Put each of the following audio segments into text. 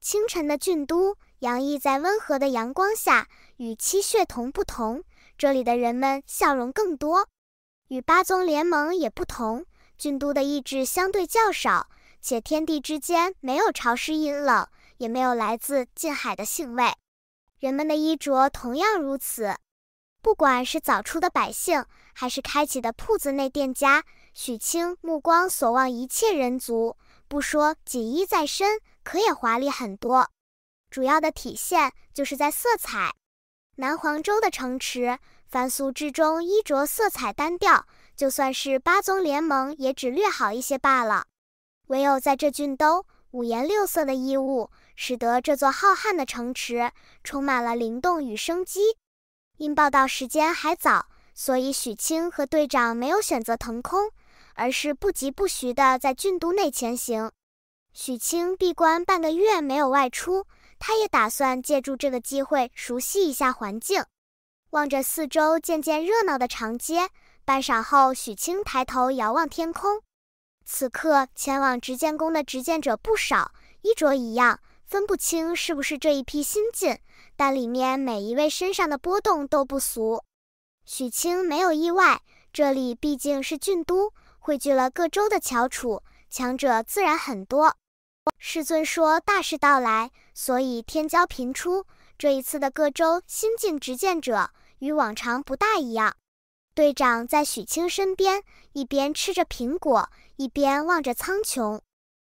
清晨的郡都，洋溢在温和的阳光下。与七血同不同，这里的人们笑容更多；与八宗联盟也不同，郡都的意志相对较少，且天地之间没有潮湿阴冷，也没有来自近海的腥味。人们的衣着同样如此。不管是早出的百姓，还是开启的铺子内店家，许清目光所望，一切人族，不说锦衣在身。可也华丽很多，主要的体现就是在色彩。南黄州的城池，凡俗之中衣着色彩单调，就算是八宗联盟也只略好一些罢了。唯有在这郡都，五颜六色的衣物，使得这座浩瀚的城池充满了灵动与生机。因报道时间还早，所以许清和队长没有选择腾空，而是不疾不徐的在郡都内前行。许清闭关半个月没有外出，他也打算借助这个机会熟悉一下环境。望着四周渐渐热闹的长街，半晌后，许清抬头遥望天空。此刻前往执剑宫的执剑者不少，衣着一样，分不清是不是这一批新晋，但里面每一位身上的波动都不俗。许清没有意外，这里毕竟是郡都，汇聚了各州的翘楚，强者自然很多。世尊说，大事到来，所以天骄频出。这一次的各州新晋执剑者与往常不大一样。队长在许清身边，一边吃着苹果，一边望着苍穹。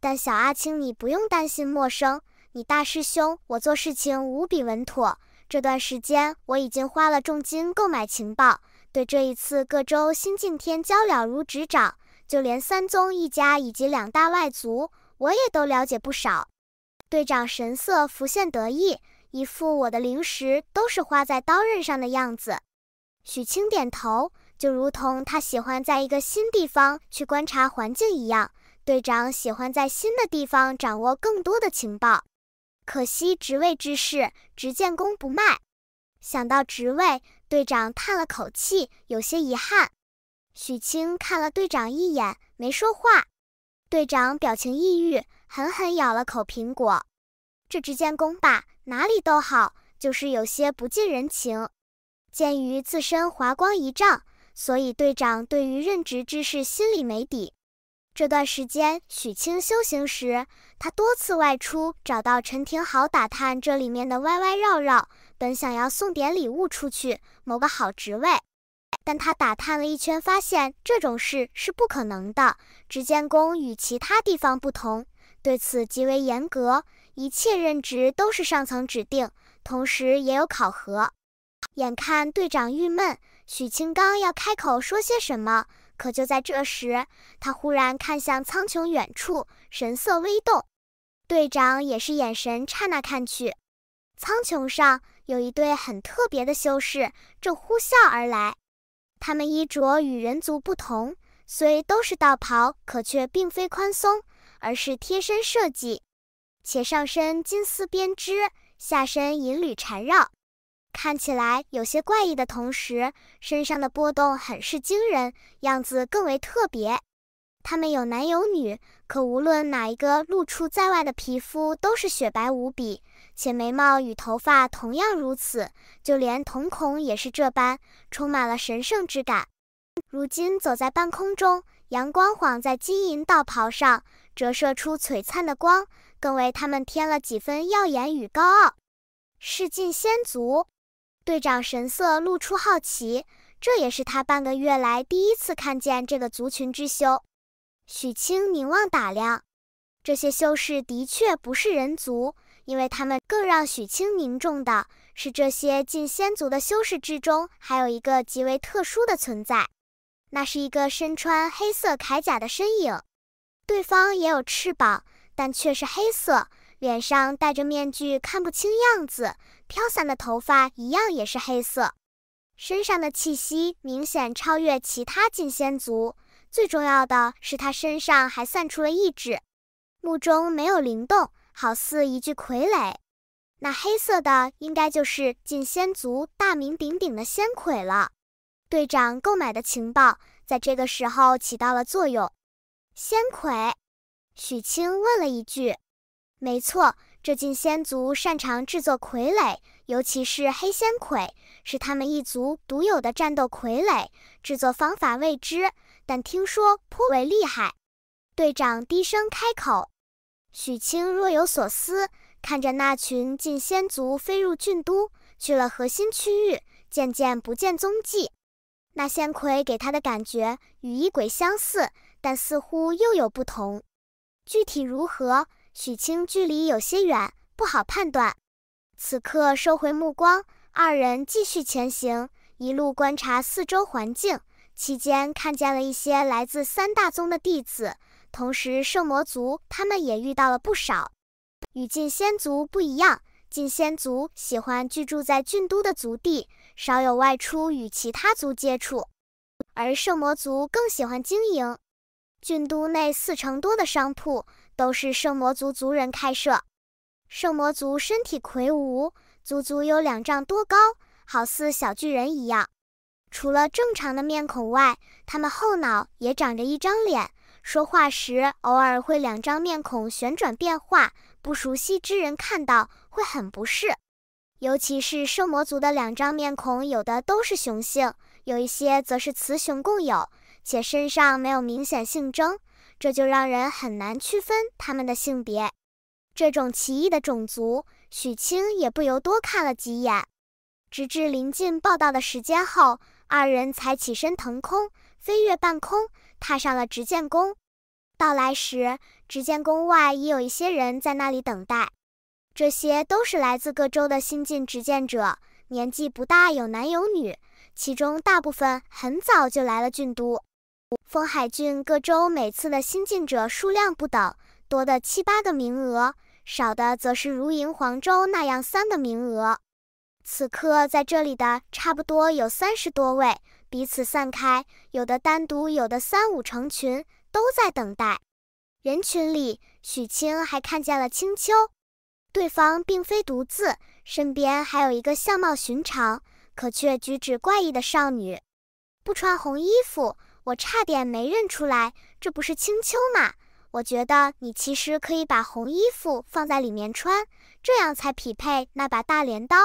但小阿青，你不用担心陌生，你大师兄。我做事情无比稳妥。这段时间我已经花了重金购买情报，对这一次各州新晋天骄了如指掌，就连三宗一家以及两大外族。我也都了解不少，队长神色浮现得意，一副我的零食都是花在刀刃上的样子。许清点头，就如同他喜欢在一个新地方去观察环境一样，队长喜欢在新的地方掌握更多的情报。可惜职位之事，只见功不卖。想到职位，队长叹了口气，有些遗憾。许清看了队长一眼，没说话。队长表情抑郁，狠狠咬了口苹果。这支箭弓吧，哪里都好，就是有些不近人情。鉴于自身华光一丈，所以队长对于任职之事心里没底。这段时间许清修行时，他多次外出找到陈廷豪打探这里面的歪歪绕绕，本想要送点礼物出去，谋个好职位。但他打探了一圈，发现这种事是不可能的。执剑宫与其他地方不同，对此极为严格，一切任职都是上层指定，同时也有考核。眼看队长郁闷，许清刚要开口说些什么，可就在这时，他忽然看向苍穹远处，神色微动。队长也是眼神刹那看去，苍穹上有一对很特别的修士正呼啸而来。他们衣着与人族不同，虽都是道袍，可却并非宽松，而是贴身设计，且上身金丝编织，下身银缕缠绕，看起来有些怪异的同时，身上的波动很是惊人，样子更为特别。他们有男有女，可无论哪一个露出在外的皮肤都是雪白无比，且眉毛与头发同样如此，就连瞳孔也是这般，充满了神圣之感。如今走在半空中，阳光晃在金银道袍上，折射出璀璨的光，更为他们添了几分耀眼与高傲。是镜仙族，队长神色露出好奇，这也是他半个月来第一次看见这个族群之修。许清凝望打量，这些修士的确不是人族，因为他们更让许清凝重的是，这些近仙族的修士之中，还有一个极为特殊的存在。那是一个身穿黑色铠甲的身影，对方也有翅膀，但却是黑色，脸上戴着面具，看不清样子，飘散的头发一样也是黑色，身上的气息明显超越其他近仙族。最重要的是，他身上还散出了意志，目中没有灵动，好似一具傀儡。那黑色的应该就是晋仙族大名鼎鼎的仙傀了。队长购买的情报在这个时候起到了作用。仙傀，许清问了一句：“没错，这晋仙族擅长制作傀儡，尤其是黑仙傀，是他们一族独有的战斗傀儡，制作方法未知。”但听说颇为厉害，队长低声开口。许清若有所思，看着那群晋仙族飞入郡都，去了核心区域，渐渐不见踪迹。那仙魁给他的感觉与一鬼相似，但似乎又有不同。具体如何，许清距离有些远，不好判断。此刻收回目光，二人继续前行，一路观察四周环境。期间看见了一些来自三大宗的弟子，同时圣魔族他们也遇到了不少。与晋仙族不一样，晋仙族喜欢居住在郡都的族地，少有外出与其他族接触，而圣魔族更喜欢经营。郡都内四成多的商铺都是圣魔族族人开设。圣魔族身体魁梧，足足有两丈多高，好似小巨人一样。除了正常的面孔外，他们后脑也长着一张脸。说话时，偶尔会两张面孔旋转变化，不熟悉之人看到会很不适。尤其是圣魔族的两张面孔，有的都是雄性，有一些则是雌雄共有，且身上没有明显性征，这就让人很难区分他们的性别。这种奇异的种族，许清也不由多看了几眼，直至临近报道的时间后。二人才起身腾空，飞跃半空，踏上了执剑宫。到来时，执剑宫外已有一些人在那里等待。这些都是来自各州的新晋执剑者，年纪不大，有男有女。其中大部分很早就来了郡都。风海郡各州每次的新晋者数量不等，多的七八个名额，少的则是如银黄州那样三个名额。此刻在这里的差不多有三十多位，彼此散开，有的单独，有的三五成群，都在等待。人群里，许清还看见了青丘，对方并非独自，身边还有一个相貌寻常，可却举止怪异的少女。不穿红衣服，我差点没认出来，这不是青丘吗？我觉得你其实可以把红衣服放在里面穿，这样才匹配那把大镰刀。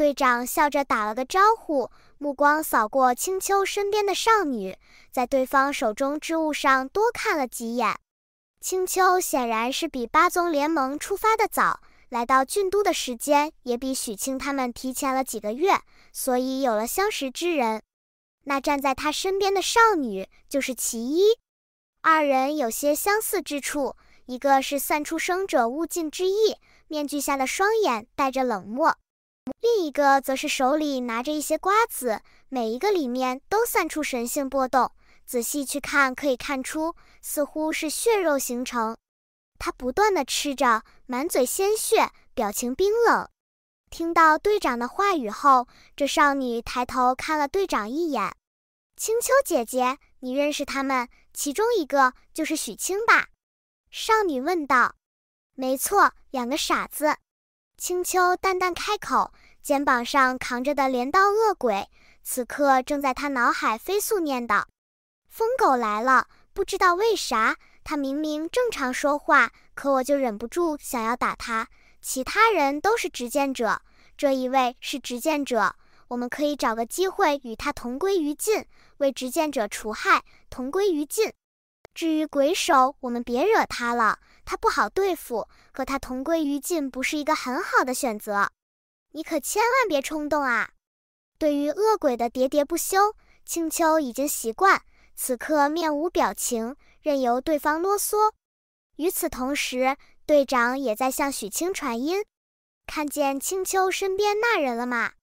队长笑着打了个招呼，目光扫过青丘身边的少女，在对方手中之物上多看了几眼。青丘显然是比八宗联盟出发的早，来到郡都的时间也比许清他们提前了几个月，所以有了相识之人。那站在他身边的少女就是其一，二人有些相似之处，一个是散出生者勿近之意，面具下的双眼带着冷漠。另一个则是手里拿着一些瓜子，每一个里面都散出神性波动。仔细去看，可以看出似乎是血肉形成。他不断地吃着，满嘴鲜血，表情冰冷。听到队长的话语后，这少女抬头看了队长一眼：“青丘姐姐，你认识他们？其中一个就是许清吧？”少女问道。“没错，两个傻子。”青丘淡淡开口。肩膀上扛着的镰刀恶鬼，此刻正在他脑海飞速念叨：“疯狗来了！”不知道为啥，他明明正常说话，可我就忍不住想要打他。其他人都是执剑者，这一位是执剑者，我们可以找个机会与他同归于尽，为执剑者除害。同归于尽。至于鬼手，我们别惹他了，他不好对付，和他同归于尽不是一个很好的选择。你可千万别冲动啊！对于恶鬼的喋喋不休，青丘已经习惯，此刻面无表情，任由对方啰嗦。与此同时，队长也在向许清传音：“看见青丘身边那人了吗？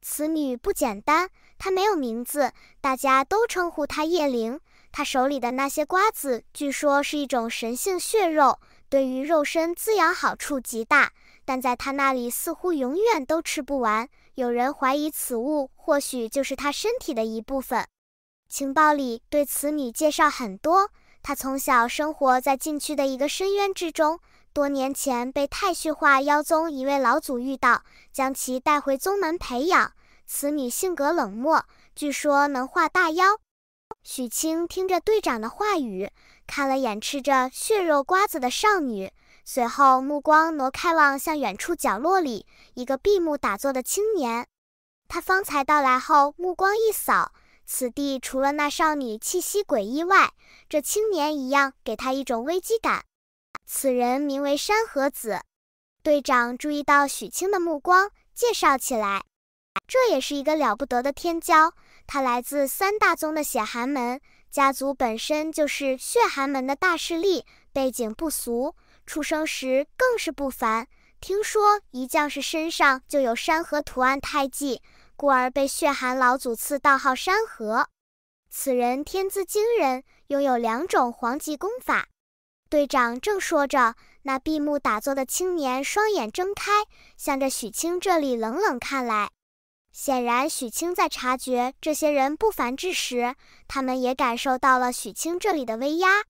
此女不简单，她没有名字，大家都称呼她叶灵。她手里的那些瓜子，据说是一种神性血肉。”对于肉身滋养好处极大，但在他那里似乎永远都吃不完。有人怀疑此物或许就是他身体的一部分。情报里对此女介绍很多，她从小生活在禁区的一个深渊之中，多年前被太虚化妖宗一位老祖遇到，将其带回宗门培养。此女性格冷漠，据说能化大妖。许清听着队长的话语。看了眼吃着血肉瓜子的少女，随后目光挪开，望向远处角落里一个闭目打坐的青年。他方才到来后，目光一扫，此地除了那少女气息诡异外，这青年一样给他一种危机感。此人名为山河子。队长注意到许清的目光，介绍起来，这也是一个了不得的天骄。他来自三大宗的血寒门，家族本身就是血寒门的大势力，背景不俗，出生时更是不凡。听说一将士身上就有山河图案胎记，故而被血寒老祖赐道号“山河”。此人天资惊人，拥有两种黄极功法。队长正说着，那闭目打坐的青年双眼睁开，向着许清这里冷冷看来。显然，许清在察觉这些人不凡之时，他们也感受到了许清这里的威压。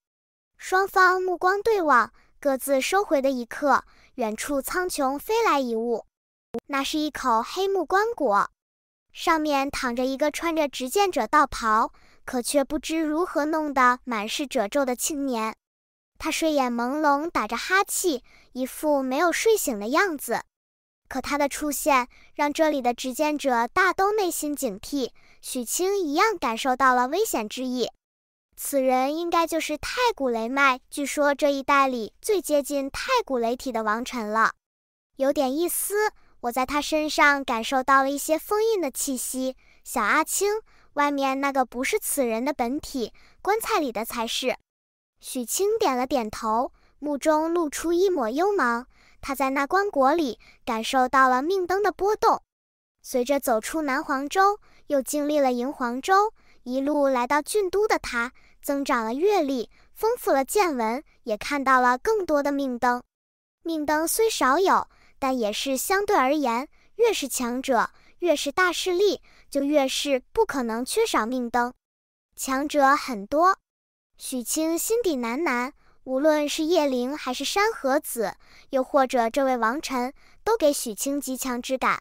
双方目光对望，各自收回的一刻，远处苍穹飞来一物，那是一口黑木棺椁，上面躺着一个穿着执剑者道袍，可却不知如何弄得满是褶皱的青年。他睡眼朦胧，打着哈气，一副没有睡醒的样子。可他的出现，让这里的执剑者大都内心警惕。许清一样感受到了危险之意。此人应该就是太古雷脉，据说这一代里最接近太古雷体的王臣了。有点意思，我在他身上感受到了一些封印的气息。小阿青，外面那个不是此人的本体，棺材里的才是。许清点了点头，目中露出一抹幽芒。他在那棺椁里感受到了命灯的波动，随着走出南黄州，又经历了银黄州，一路来到郡都的他，增长了阅历，丰富了见闻，也看到了更多的命灯。命灯虽少有，但也是相对而言，越是强者，越是大势力，就越是不可能缺少命灯。强者很多，许清心底喃喃。无论是叶灵还是山河子，又或者这位王臣，都给许清极强之感。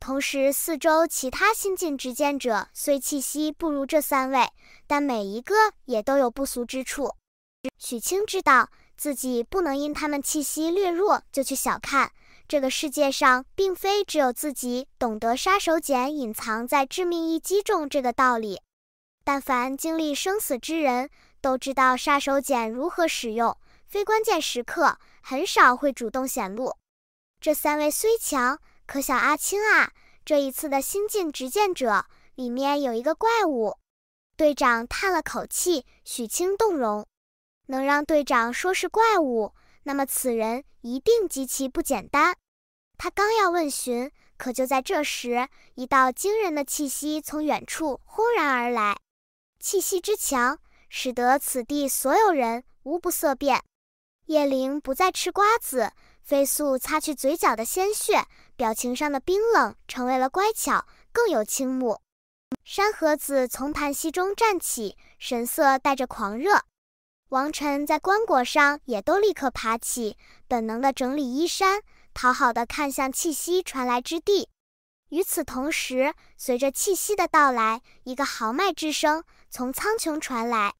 同时，四周其他新晋执剑者虽气息不如这三位，但每一个也都有不俗之处。许清知道自己不能因他们气息略弱就去小看。这个世界上，并非只有自己懂得杀手锏隐藏在致命一击中这个道理。但凡经历生死之人。都知道杀手锏如何使用，非关键时刻很少会主动显露。这三位虽强，可小阿青啊，这一次的新晋执剑者里面有一个怪物。队长叹了口气，许清动容，能让队长说是怪物，那么此人一定极其不简单。他刚要问询，可就在这时，一道惊人的气息从远处轰然而来，气息之强。使得此地所有人无不色变。叶灵不再吃瓜子，飞速擦去嘴角的鲜血，表情上的冰冷成为了乖巧，更有倾慕。山河子从盘膝中站起，神色带着狂热。王晨在棺椁上也都立刻爬起，本能的整理衣衫，讨好的看向气息传来之地。与此同时，随着气息的到来，一个豪迈之声。从苍穹传来，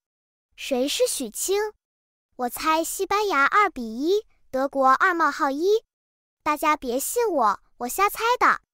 谁是许清？我猜西班牙二比一，德国二冒号一。大家别信我，我瞎猜的。